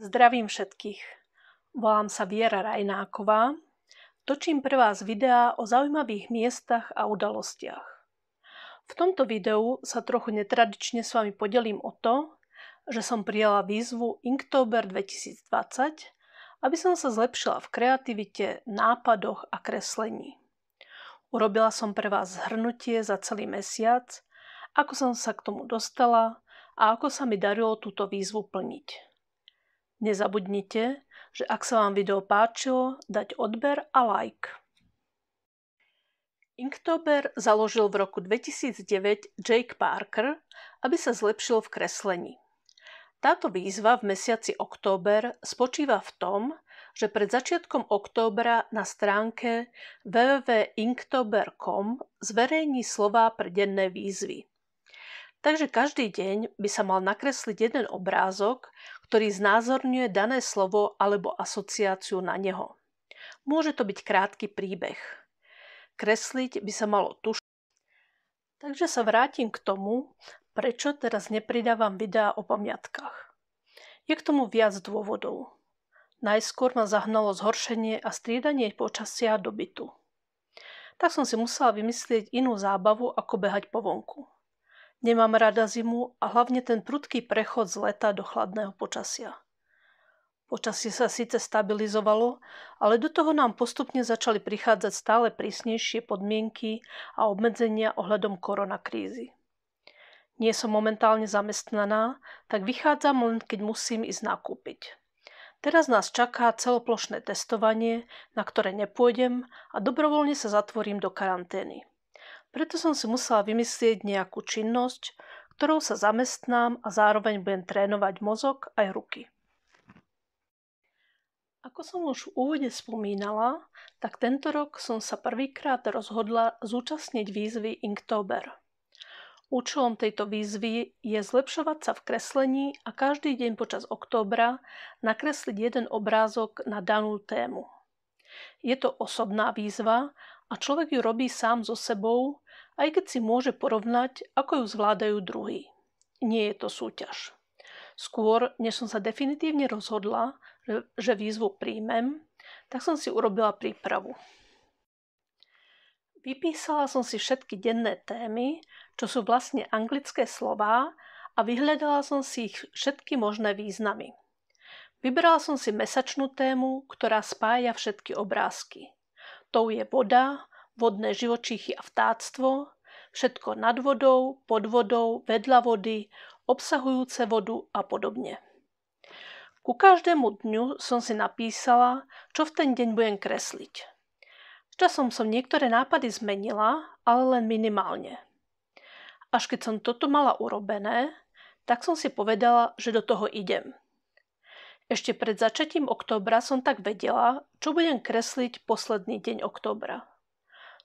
Zdravím všetkých. Volám sa Viera Rajnáková. Točím pre vás videá o zaujímavých miestach a udalostiach. V tomto videu sa trochu netradične s vami podelím o to, že som prijala výzvu Inktober 2020, aby som sa zlepšila v kreativite, nápadoch a kreslení. Urobila som pre vás zhrnutie za celý mesiac, ako som sa k tomu dostala a ako sa mi darilo túto výzvu plniť. Nezabudnite, že ak sa vám video páčilo, dať odber a like. Inktober založil v roku 2009 Jake Parker, aby sa zlepšil v kreslení. Táto výzva v mesiaci október spočíva v tom, že pred začiatkom októbra na stránke www.inktober.com zverejní slová pre denné výzvy. Takže každý deň by sa mal nakresliť jeden obrázok ktorý znázorňuje dané slovo alebo asociáciu na neho. Môže to byť krátky príbeh. Kresliť by sa malo tuš. Takže sa vrátim k tomu, prečo teraz nepridávam videá o pamiatkách. Je k tomu viac dôvodov. Najskôr ma zahnalo zhoršenie a striedanie počasia do dobytu. Tak som si musela vymyslieť inú zábavu, ako behať po vonku. Nemám rada zimu a hlavne ten prudký prechod z leta do chladného počasia. Počasie sa síce stabilizovalo, ale do toho nám postupne začali prichádzať stále prísnejšie podmienky a obmedzenia ohľadom koronakrízy. Nie som momentálne zamestnaná, tak vychádzam len, keď musím ísť nakúpiť. Teraz nás čaká celoplošné testovanie, na ktoré nepôjdem a dobrovoľne sa zatvorím do karantény. Preto som si musela vymyslieť nejakú činnosť, ktorou sa zamestnám a zároveň budem trénovať mozog aj ruky. Ako som už v úvode spomínala, tak tento rok som sa prvýkrát rozhodla zúčastniť výzvy Inktober. Účelom tejto výzvy je zlepšovať sa v kreslení a každý deň počas októbra nakresliť jeden obrázok na danú tému. Je to osobná výzva a človek ju robí sám so sebou, aj keď si môže porovnať, ako ju zvládajú druhý. Nie je to súťaž. Skôr, než som sa definitívne rozhodla, že výzvu príjmem, tak som si urobila prípravu. Vypísala som si všetky denné témy, čo sú vlastne anglické slová a vyhľadala som si ich všetky možné významy. Vybrala som si mesačnú tému, ktorá spája všetky obrázky. Tou je voda, vodné živočíchy a vtáctvo, všetko nad vodou, pod vodou, vedľa vody, obsahujúce vodu a podobne. Ku každému dňu som si napísala, čo v ten deň budem kresliť. Časom som niektoré nápady zmenila, ale len minimálne. Až keď som toto mala urobené, tak som si povedala, že do toho idem. Ešte pred začatím októbra som tak vedela, čo budem kresliť posledný deň októbra.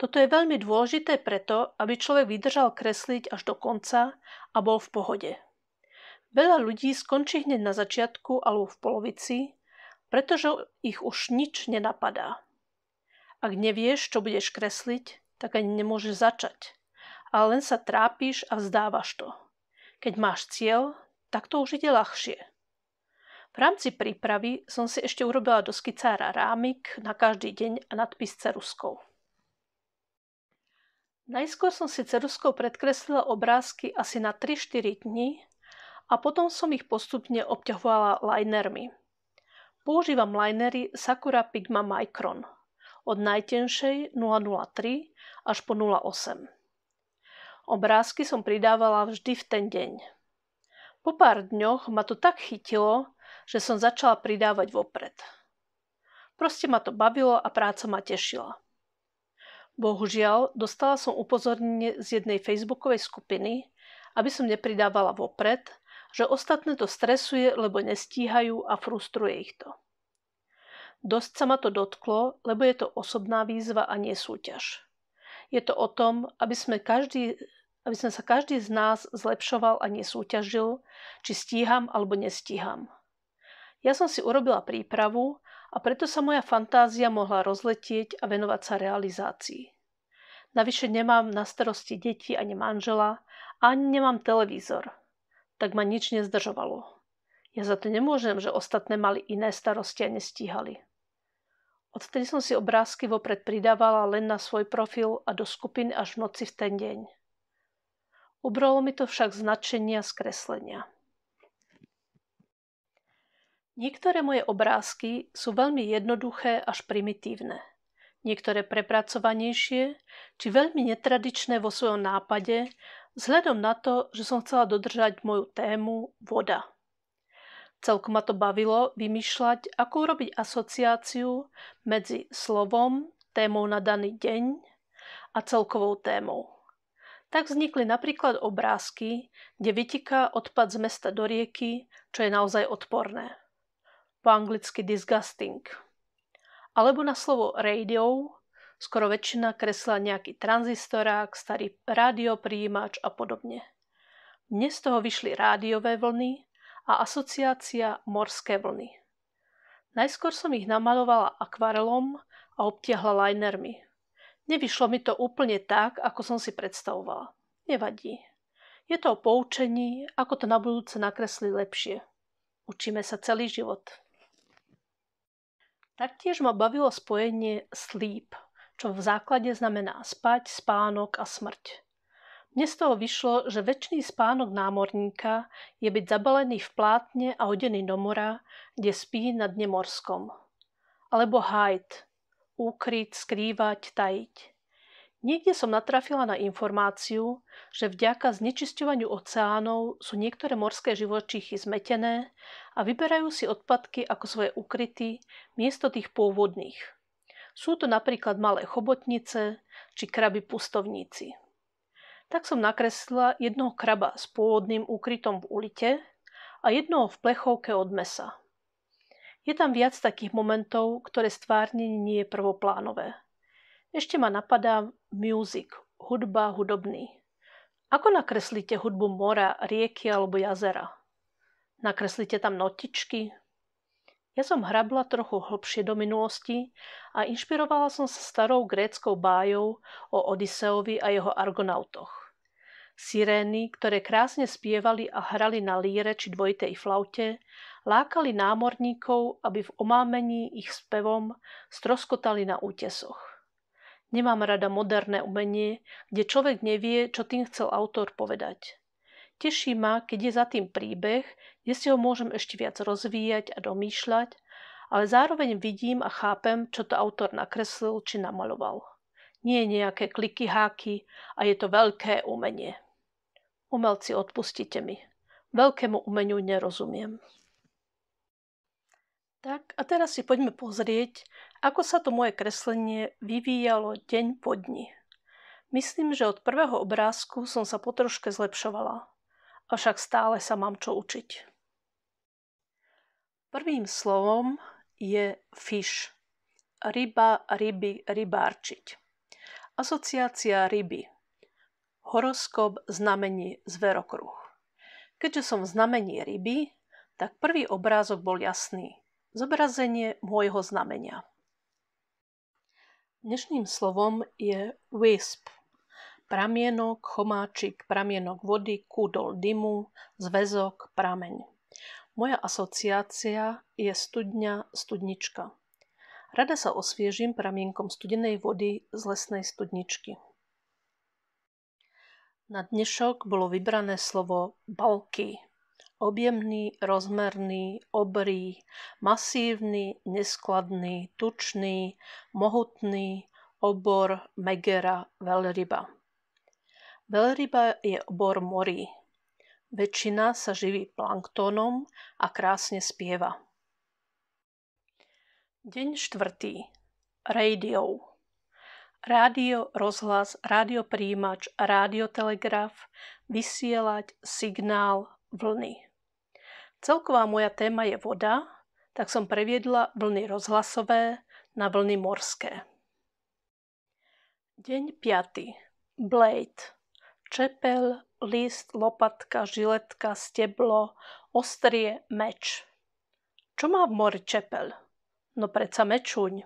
Toto je veľmi dôležité preto, aby človek vydržal kresliť až do konca a bol v pohode. Veľa ľudí skončí hneď na začiatku alebo v polovici, pretože ich už nič nenapadá. Ak nevieš, čo budeš kresliť, tak ani nemôžeš začať. Ale len sa trápiš a vzdávaš to. Keď máš cieľ, tak to už ide ľahšie – v rámci prípravy som si ešte urobila do skicára rámik na každý deň a nadpis ceruskou. Najskôr som si ceruskou predkreslila obrázky asi na 3-4 dní a potom som ich postupne obťahovala linermi. Používam linery Sakura Pigma Micron od najtenšej 003 až po 08. Obrázky som pridávala vždy v ten deň. Po pár dňoch ma to tak chytilo, že som začala pridávať vopred. Proste ma to bavilo a práca ma tešila. Bohužiaľ, dostala som upozornenie z jednej facebookovej skupiny, aby som nepridávala vopred, že ostatné to stresuje, lebo nestíhajú a frustruje ich to. Dosť sa ma to dotklo, lebo je to osobná výzva a nie súťaž. Je to o tom, aby sme, každý, aby sme sa každý z nás zlepšoval a nesúťažil, či stíham alebo nestíham. Ja som si urobila prípravu a preto sa moja fantázia mohla rozletieť a venovať sa realizácii. Navyše nemám na starosti deti ani manžela a ani nemám televízor, tak ma nič nezdržovalo. Ja za to nemôžem, že ostatné mali iné starosti a nestíhali. Odtedy som si obrázky vopred pridávala len na svoj profil a do skupín až v noci v ten deň. Ubralo mi to však značenia skreslenia. Niektoré moje obrázky sú veľmi jednoduché až primitívne. Niektoré prepracovanejšie, či veľmi netradičné vo svojom nápade, vzhľadom na to, že som chcela dodržať moju tému voda. Celkom ma to bavilo vymýšľať, ako urobiť asociáciu medzi slovom, témou na daný deň a celkovou témou. Tak vznikli napríklad obrázky, kde vytiká odpad z mesta do rieky, čo je naozaj odporné po anglicky disgusting. Alebo na slovo radio skoro väčšina kresla nejaký tranzistorák, starý rádiopríjimač a podobne. Dnes z toho vyšli rádiové vlny a asociácia morské vlny. Najskôr som ich namalovala akvarelom a obtiahla linermi. Nevyšlo mi to úplne tak, ako som si predstavovala. Nevadí. Je to o poučení, ako to na budúce nakresli lepšie. Učíme sa celý život. Taktiež ma bavilo spojenie sleep, čo v základe znamená spať, spánok a smrť. Mne z toho vyšlo, že väčší spánok námorníka je byť zabalený v plátne a hodený do mora, kde spí na dne morskom. Alebo hide, ukryť, skrývať, tajiť. Niekde som natrafila na informáciu, že vďaka znečisťovaniu oceánov sú niektoré morské živočíchy zmetené a vyberajú si odpadky ako svoje ukryty miesto tých pôvodných. Sú to napríklad malé chobotnice či kraby pustovníci. Tak som nakreslila jednoho kraba s pôvodným úkrytom v ulite a jednoho v plechovke od mesa. Je tam viac takých momentov, ktoré stvárnenie nie je prvoplánové – ešte ma napadá music, hudba, hudobný. Ako nakreslíte hudbu mora, rieky alebo jazera? Nakreslíte tam notičky? Ja som hrabla trochu hlbšie do minulosti a inšpirovala som sa starou gréckou bájou o Odiseovi a jeho argonautoch. Sirény, ktoré krásne spievali a hrali na líre či dvojitej flaute, lákali námorníkov, aby v omámení ich spevom stroskotali na útesoch. Nemám rada moderné umenie, kde človek nevie, čo tým chcel autor povedať. Teší ma, keď je za tým príbeh, kde si ho môžem ešte viac rozvíjať a domýšľať, ale zároveň vidím a chápem, čo to autor nakreslil či namaloval. Nie nejaké kliky háky a je to veľké umenie. Umelci, odpustite mi. Veľkému umeniu nerozumiem. Tak a teraz si poďme pozrieť, ako sa to moje kreslenie vyvíjalo deň po dni? Myslím, že od prvého obrázku som sa potroške zlepšovala, avšak stále sa mám čo učiť. Prvým slovom je fish. Ryba, ryby, rybárčiť. Asociácia ryby. Horoskop znamení zverokruh. Keďže som v znamení ryby, tak prvý obrázok bol jasný. Zobrazenie môjho znamenia. Dnešným slovom je wisp. Pramienok, chomáčik, pramienok vody, kúdol dymu, zväzok, prameň. Moja asociácia je studňa, studnička. Rada sa osviežim pramienkom studenej vody z lesnej studničky. Na dnešok bolo vybrané slovo balky, Objemný, rozmerný, obrý, masívny, neskladný, tučný, mohutný, obor Megera veľryba. Veľryba je obor morí. Väčšina sa živí planktónom a krásne spieva. Deň štvrtý. Radio. Rádio, rozhlas, rádiopríjimač, rádiotelegraf, vysielať, signál, vlny. Celková moja téma je voda, tak som previedla vlny rozhlasové na vlny morské. Deň 5. Blade. Čepel, list, lopatka, žiletka, steblo, ostrie, meč. Čo má v mori čepel? No predsa mečuň.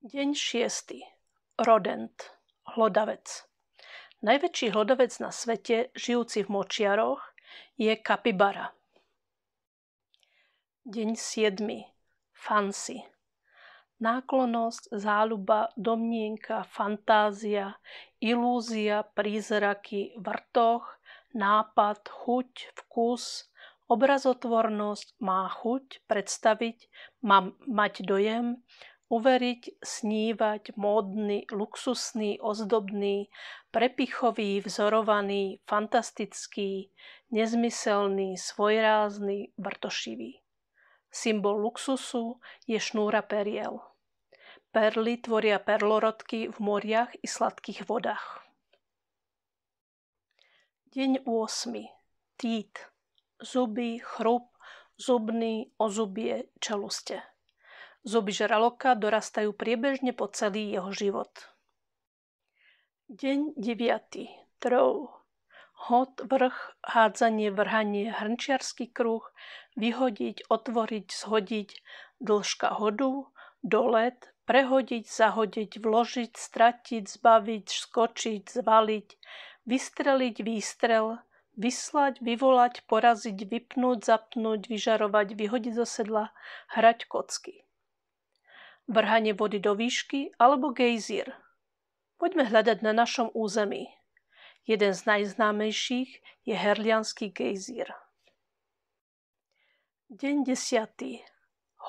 Deň 6. Rodent. Hlodavec. Najväčší hlodavec na svete, žijúci v močiaroch, je kapibara. Deň 7. Fancy. Náklonosť, záľuba, domnienka, fantázia, ilúzia, prízraky, vrtoch, nápad, chuť, vkus, obrazotvornosť má chuť predstaviť, mám mať dojem, uveriť, snívať, módny, luxusný, ozdobný, prepichový, vzorovaný, fantastický, nezmyselný, svojrázny, vrtošivý. Symbol luxusu je šnúra periel. Perly tvoria perlorodky v moriach i sladkých vodách. Deň 8. Tít. Zuby, chrup, zubný, ozubie, čeluste. Zuby žraloka dorastajú priebežne po celý jeho život. Deň 9. Trov Hod, vrch, hádzanie, vrhanie, hrnčiarský kruh, vyhodiť, otvoriť, zhodiť, dĺžka hodu, dolet, prehodiť, zahodiť, vložiť, stratiť, zbaviť, skočiť, zvaliť, vystreliť, výstrel, vyslať, vyvolať, poraziť, vypnúť, zapnúť, vyžarovať, vyhodiť zo sedla, hrať kocky vrhanie vody do výšky alebo gejzír. Poďme hľadať na našom území. Jeden z najznámejších je Herlianský gejzír. Deň 10.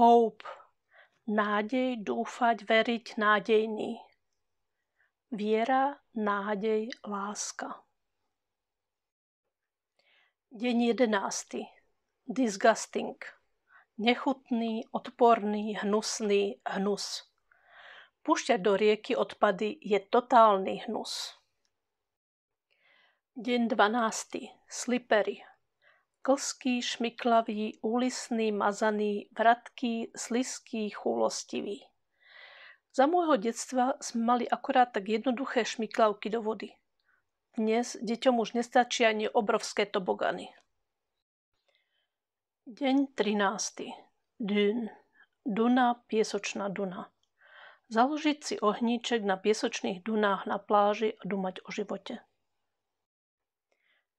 Hope. Nádej, dúfať, veriť, nádejný. Viera, nádej, láska. Deň 11. Disgusting. Nechutný, odporný, hnusný hnus. Púšťať do rieky odpady je totálny hnus. Deň 12. Slipery. Klský, šmiklavý, úlisný, mazaný, vratký, sliský, chulostivý. Za môjho detstva sme mali akorát tak jednoduché šmiklavky do vody. Dnes deťom už nestačí ani obrovské tobogany. Deň 13. Dún. Duna, piesočná Duna. Založiť si ohníček na piesočných dunách na pláži a dumať o živote.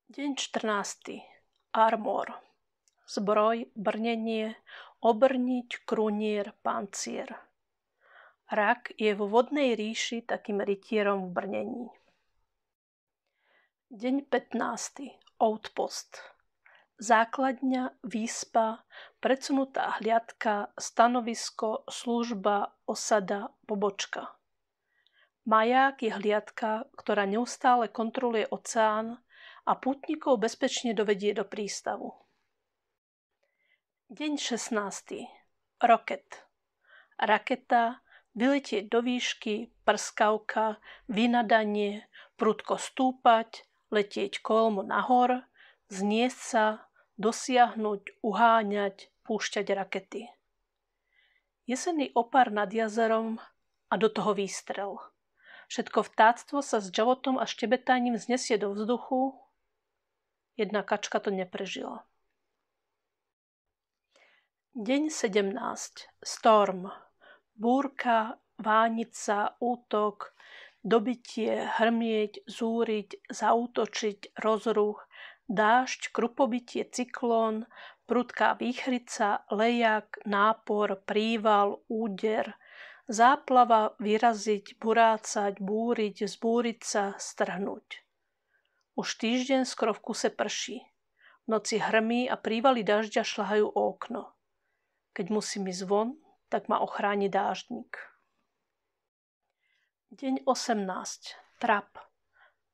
Deň 14. Armor. Zbroj, brnenie, obrniť, krunier, pancier. Rak je vo vodnej ríši takým rytierom v brnení. Deň 15. Outpost základňa, výspa, predsunutá hliadka, stanovisko, služba, osada, pobočka. Maják je hliadka, ktorá neustále kontroluje oceán a pútnikov bezpečne dovedie do prístavu. Deň 16. Roket. Raketa, vyletie do výšky, prskavka, vynadanie, prudko stúpať, letieť kolmo nahor, zniesť sa, dosiahnuť, uháňať, púšťať rakety. Jesenný opar nad jazerom a do toho výstrel. Všetko vtáctvo sa s džavotom a štebetaním znesie do vzduchu. Jedna kačka to neprežila. Deň 17. Storm. Búrka, vánica, útok, dobitie, hrmieť, zúriť, zautočiť, rozruch, dážď, krupobytie, cyklón, prudká výchrica, lejak, nápor, príval, úder, záplava, vyraziť, burácať, búriť, zbúriť sa, strhnúť. Už týždeň skoro v kuse prší. V noci hrmí a prívaly dažďa šľahajú o okno. Keď musím ísť von, tak ma ochráni dáždnik. Deň 18. Trap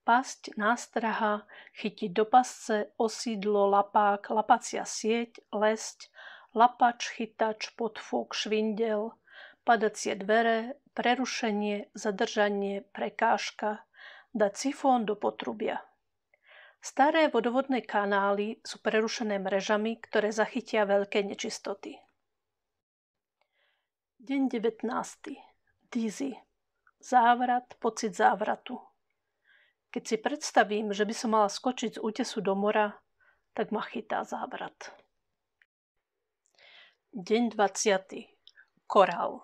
pasť, nástraha, chytiť do pasce, osídlo, lapák, lapacia sieť, lesť, lapač, chytač, podfúk, švindel, padacie dvere, prerušenie, zadržanie, prekážka, dať sifón do potrubia. Staré vodovodné kanály sú prerušené mrežami, ktoré zachytia veľké nečistoty. Deň 19. Dizzy. Závrat, pocit závratu. Keď si predstavím, že by som mala skočiť z útesu do mora, tak ma chytá závrat. Deň 20. Korál.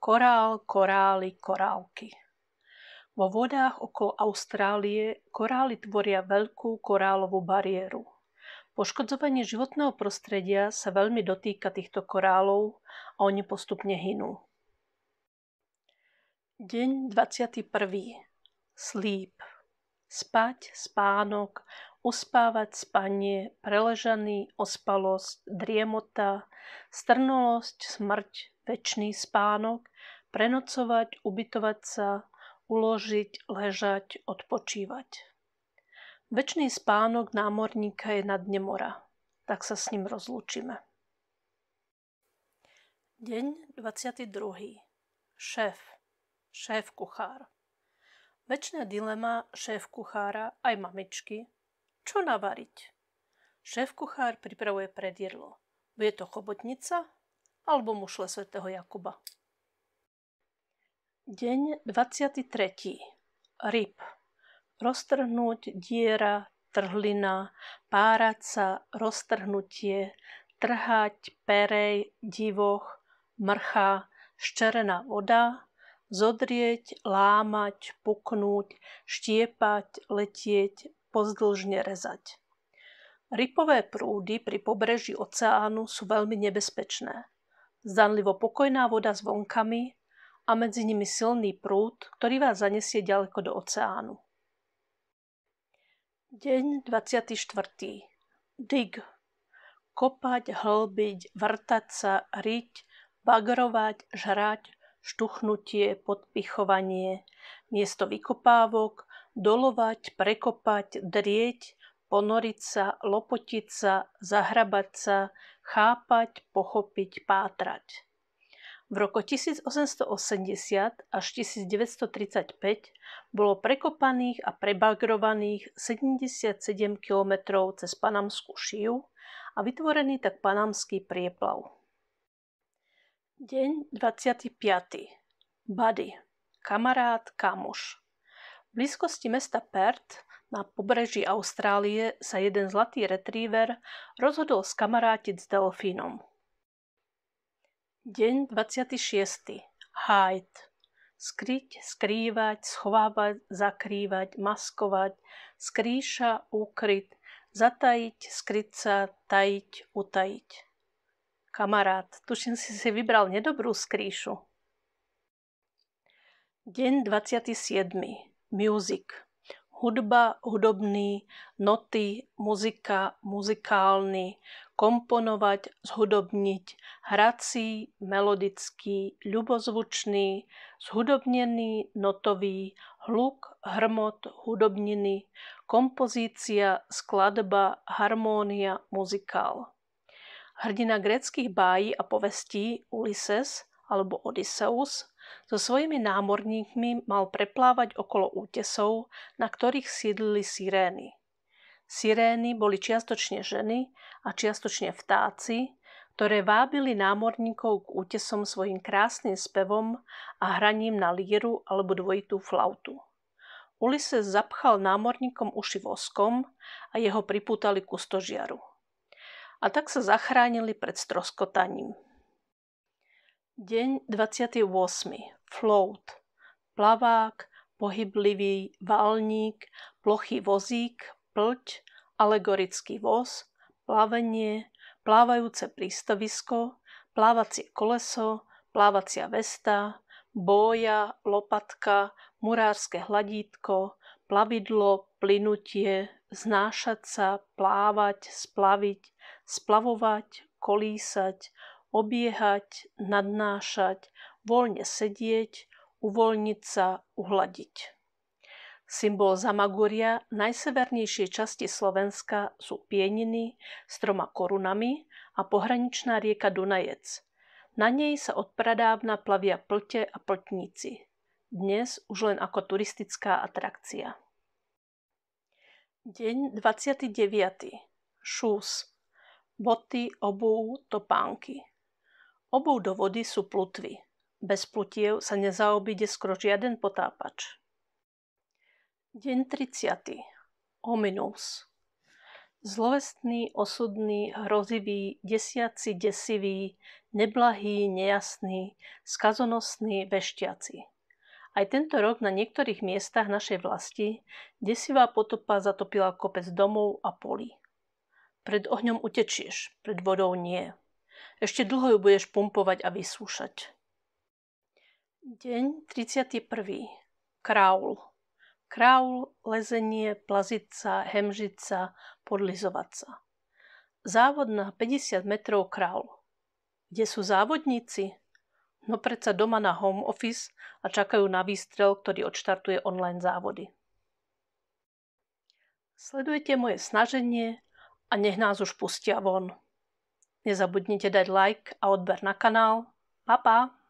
Korál, korály, korálky. Vo vodách okolo Austrálie korály tvoria veľkú korálovú bariéru. Poškodzovanie životného prostredia sa veľmi dotýka týchto korálov a oni postupne hynú. Deň 21. Sleep spať, spánok, uspávať spanie, preležaný, ospalosť, driemota, strnulosť, smrť, väčší spánok, prenocovať, ubytovať sa, uložiť, ležať, odpočívať. Večný spánok námorníka je na dne mora, tak sa s ním rozlúčime. Deň 22. Šéf. Šéf kuchár. Večná dilema šéf kuchára aj mamičky. Čo navariť? Šéf kuchár pripravuje predjedlo. Bude to chobotnica alebo mušle svätého Jakuba. Deň 23. Ryb. Roztrhnúť diera, trhlina, párať sa, roztrhnutie, trhať, perej, divoch, mrcha, ščerená voda, zodrieť, lámať, puknúť, štiepať, letieť, pozdĺžne rezať. Rypové prúdy pri pobreží oceánu sú veľmi nebezpečné. Zdanlivo pokojná voda s vonkami a medzi nimi silný prúd, ktorý vás zanesie ďaleko do oceánu. Deň 24. Dig. Kopať, hlbiť, vrtať sa, riť, bagrovať, žrať, štuchnutie, podpichovanie, miesto vykopávok, dolovať, prekopať, drieť, ponoriť sa, lopotiť sa, zahrabať sa, chápať, pochopiť, pátrať. V roku 1880 až 1935 bolo prekopaných a prebagrovaných 77 km cez Panamskú šiu a vytvorený tak Panamský prieplav. Deň 25. Buddy. Kamarát, kamoš. V blízkosti mesta Perth na pobreží Austrálie sa jeden zlatý retriever rozhodol skamarátiť s delfínom. Deň 26. Hide. Skryť, skrývať, schovávať, zakrývať, maskovať, skrýša, ukryť, zatajiť, skryť sa, tajiť, utajiť. Kamarát, tuším si si vybral nedobrú skrýšu. Deň 27. Music. Hudba, hudobný, noty, muzika, muzikálny, komponovať, zhudobniť, hrací, melodický, ľubozvučný, zhudobnený, notový, hluk, hrmot, hudobniny, kompozícia, skladba, harmónia, muzikál. Hrdina gréckých bájí a povestí Ulysses alebo Odysseus so svojimi námorníkmi mal preplávať okolo útesov, na ktorých sídlili sirény. Sirény boli čiastočne ženy a čiastočne vtáci, ktoré vábili námorníkov k útesom svojim krásnym spevom a hraním na líru alebo dvojitú flautu. Ulises zapchal námorníkom uši voskom a jeho pripútali ku stožiaru a tak sa zachránili pred stroskotaním. Deň 28. Float. Plavák, pohyblivý valník, plochý vozík, plť, alegorický voz, plavenie, plávajúce prístavisko, plávacie koleso, plávacia vesta, bója, lopatka, murárske hladítko, plavidlo, plynutie, znášať sa, plávať, splaviť, splavovať, kolísať, obiehať, nadnášať, voľne sedieť, uvoľniť sa, uhladiť. Symbol zamagoria najsevernejšej časti Slovenska sú pieniny s troma korunami a pohraničná rieka Dunajec. Na nej sa od plavia plte a plotníci. Dnes už len ako turistická atrakcia. Deň 29. Šús boty, obuv, topánky. Obú do vody sú plutvy. Bez plutiev sa nezaobíde skoro žiaden potápač. Deň 30. Hominus. Zlovestný, osudný, hrozivý, desiaci, desivý, neblahý, nejasný, skazonosný, vešťaci. Aj tento rok na niektorých miestach našej vlasti desivá potopa zatopila kopec domov a polí. Pred ohňom utečieš, pred vodou nie. Ešte dlho ju budeš pumpovať a vysúšať. Deň 31. Kraul. Kraul, lezenie, plazica, hemžica, podlizovaca. Závod na 50 metrov kráľ. Kde sú závodníci? No predsa doma na home office a čakajú na výstrel, ktorý odštartuje online závody. Sledujete moje snaženie, a nech nás už pustia von. Nezabudnite dať like a odber na kanál. Pa, pa!